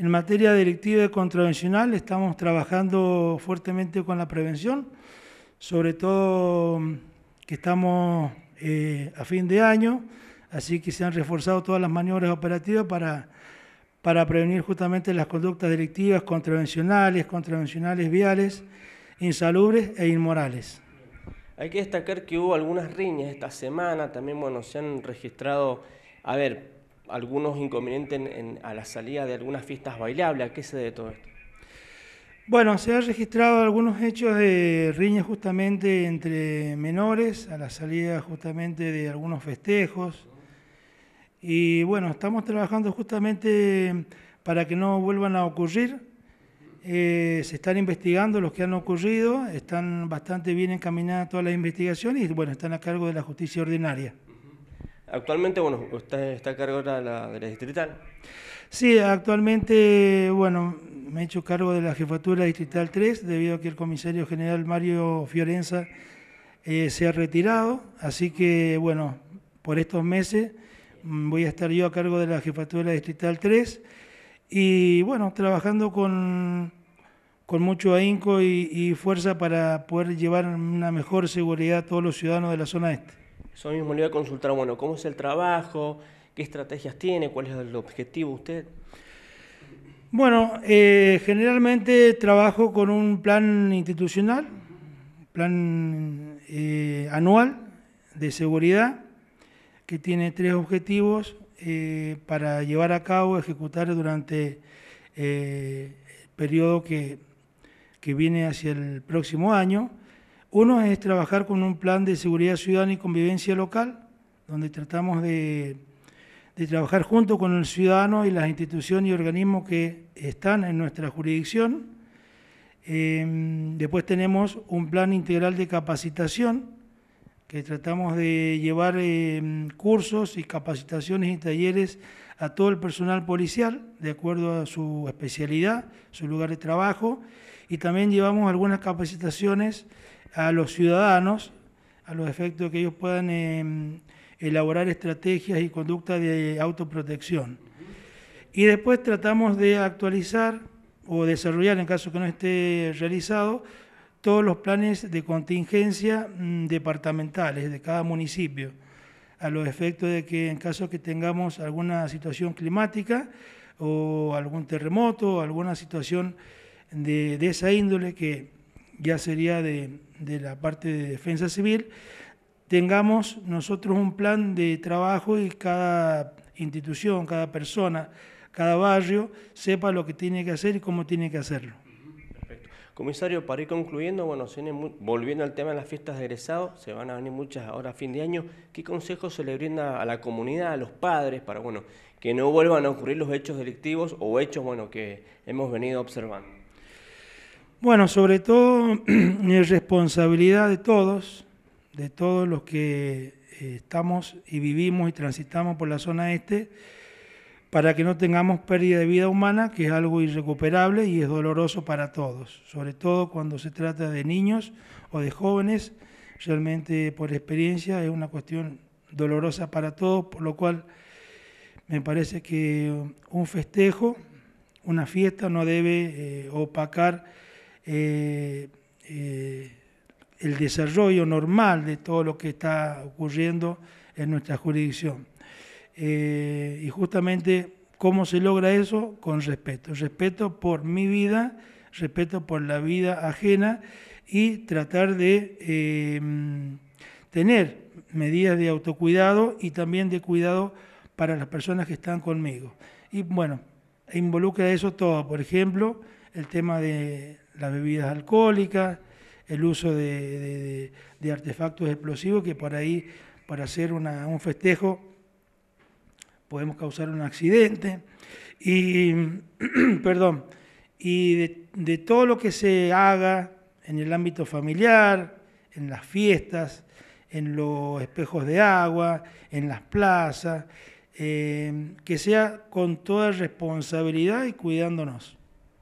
En materia delictiva y contravencional estamos trabajando fuertemente con la prevención, sobre todo que estamos eh, a fin de año, así que se han reforzado todas las maniobras operativas para, para prevenir justamente las conductas delictivas, contravencionales, contravencionales viales, insalubres e inmorales. Hay que destacar que hubo algunas riñas esta semana, también bueno, se han registrado, a ver, algunos inconvenientes a la salida de algunas fiestas bailables. qué se de todo esto? Bueno, se han registrado algunos hechos de riñas justamente entre menores, a la salida justamente de algunos festejos. Y bueno, estamos trabajando justamente para que no vuelvan a ocurrir. Eh, se están investigando los que han ocurrido, están bastante bien encaminadas todas las investigaciones y bueno, están a cargo de la justicia ordinaria. Actualmente, bueno, usted está a cargo de la, distrital. Sí, actualmente, bueno, me he hecho cargo de la jefatura distrital 3 debido a que el comisario general Mario Fiorenza eh, se ha retirado, así que, bueno, por estos meses mm, voy a estar yo a cargo de la jefatura distrital 3 y, bueno, trabajando con, con mucho ahínco y fuerza para poder llevar una mejor seguridad a todos los ciudadanos de la zona este. Yo mismo le voy a consultar, bueno, ¿cómo es el trabajo? ¿Qué estrategias tiene? ¿Cuál es el objetivo usted? Bueno, eh, generalmente trabajo con un plan institucional, plan eh, anual de seguridad, que tiene tres objetivos eh, para llevar a cabo, ejecutar durante el periodo que, que viene hacia el próximo año. Uno es trabajar con un plan de seguridad ciudadana y convivencia local, donde tratamos de, trabajar junto con el ciudadano y las instituciones y organismos que están en nuestra jurisdicción. Em, después tenemos un plan integral de capacitación, que tratamos de llevar em, cursos y capacitaciones y talleres a todo el personal policial, de acuerdo a su especialidad, su lugar de trabajo, y también llevamos algunas capacitaciones a los ciudadanos a los efectos de que ellos puedan em, elaborar estrategias y conductas de autoprotección. Y después tratamos de actualizar o desarrollar, en caso que no esté realizado, todos los planes de contingencia mm, departamentales de cada municipio, a los efectos de que en caso que tengamos alguna situación climática o algún terremoto, alguna situación de esa índole que ya sería de, la parte de defensa civil, tengamos nosotros un plan de trabajo y cada institución, cada persona, cada barrio sepa lo que tiene que hacer y cómo tiene que hacerlo. Comisario, para ir concluyendo, bueno, volviendo al tema de las fiestas de egresados, se van a venir muchas ahora a fin de año. ¿Qué consejo se le brinda a la comunidad, a los padres, para bueno, que no vuelvan a ocurrir los hechos delictivos o hechos bueno, que hemos venido observando? Bueno, sobre todo es responsabilidad de todos, de todos los que eh, estamos y vivimos y transitamos por la zona este, para que no tengamos pérdida de vida humana, que es algo irrecuperable y es doloroso para todos, sobre todo cuando se trata de niños o de jóvenes, realmente por experiencia es una cuestión dolorosa para todos, por lo cual me parece que un festejo, una fiesta no debe eh, opacar eh, eh, el desarrollo normal de todo lo que está ocurriendo en nuestra jurisdicción. Eh, y justamente, ¿cómo se logra eso? Con respeto. Respeto por mi vida, respeto por la vida ajena y tratar de tener medidas de autocuidado y también de cuidado para las personas que están conmigo. Y bueno, involucra eso todo. Por ejemplo, el tema de las bebidas alcohólicas, el uso de, artefactos explosivos que por ahí, para hacer una, un festejo, podemos causar un accidente. Y, perdón, y de, todo lo que se haga en el ámbito familiar, en las fiestas, en los espejos de agua, en las plazas, eh, que sea con toda responsabilidad y cuidándonos.